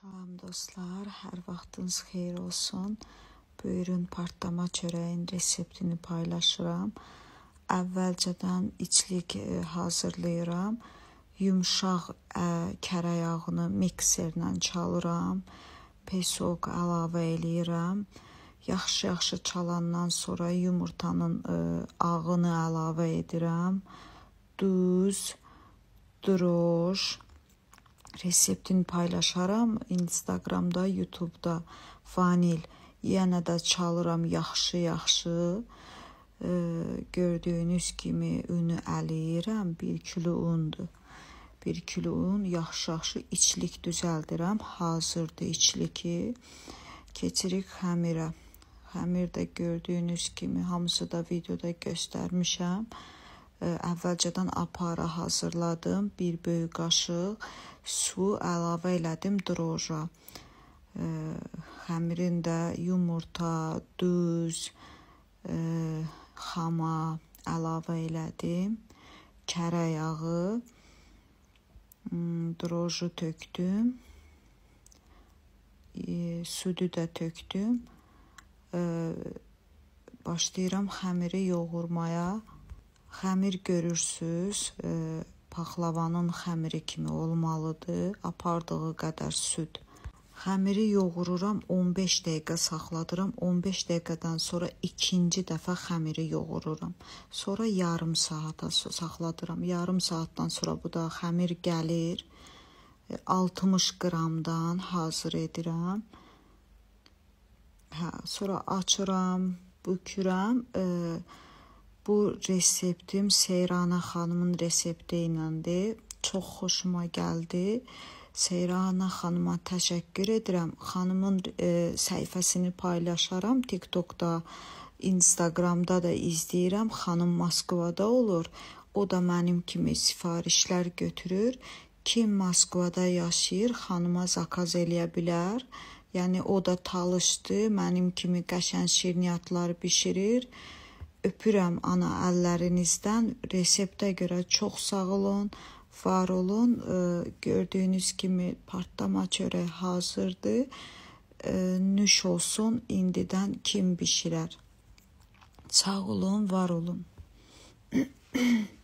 Salam dostlar, hər vaxtınız xeyir olsun. Buyurun partlama çörəyin reseptini paylaşıram. Əvvəlcədən içlik e, hazırlayıram. Yumşaq ə, e, kərə yağını mikserlə çalıram. Pesok əlavə eləyirəm. Yaxşı-yaxşı çalandan sonra yumurtanın ə, e, ağını əlavə edirəm. Duz, droş, reseptini paylaşaram Instagramda, YouTube-da vanil yenə də çalıram yaxşı-yaxşı. E, gördüyünüz kimi unu əliyirəm. 1 kilo undur. 1 kilo un yaxşı-yaxşı içlik düzəldirəm. Hazırdır içliki. Keçirik xəmirə. Xəmir də gördüyünüz kimi hamısı da videoda göstərmişəm əvvəlcədən apara hazırladım. Bir böyük qaşıq su əlavə elədim droja. Xəmirində yumurta, duz, xama əlavə elədim. Kərə yağı, droju tökdüm. Südü də tökdüm. Başlayıram xəmiri yoğurmaya. Xəmir görürsüz, e, paxlavanın xəmiri kimi olmalıdır. Apardığı qədər süd. Xəmiri yoğururam, 15 dəqiqə saxladıram. 15 dəqiqədən sonra ikinci dəfə xəmiri yoğururam. Sonra yarım saata saxladıram. Yarım saatdan sonra bu da xəmir gəlir. 60 e, qramdan hazır edirəm. Hə, sonra açıram, bükürəm. E, Bu reseptim Seyrana xanımın resepti iləndir. Çox xoşuma gəldi. Seyrana xanıma təşəkkür edirəm. Xanımın e, səhifəsini paylaşaram TikTokda, Instagramda da izləyirəm. Xanım Moskvada olur. O da mənim kimi sifarişlər götürür. Kim Moskvada yaşayır, xanıma zakaz eləyə bilər. Yəni o da talışdı, mənim kimi qəşəng şirniyyatlar bişirir. Öpürəm ana əllərinizdən. Reseptə görə çox sağ olun, var olun. Gördüyünüz kimi partlama çörək hazırdır. Nüş olsun, indidən kim bişirər? Sağ olun, var olun.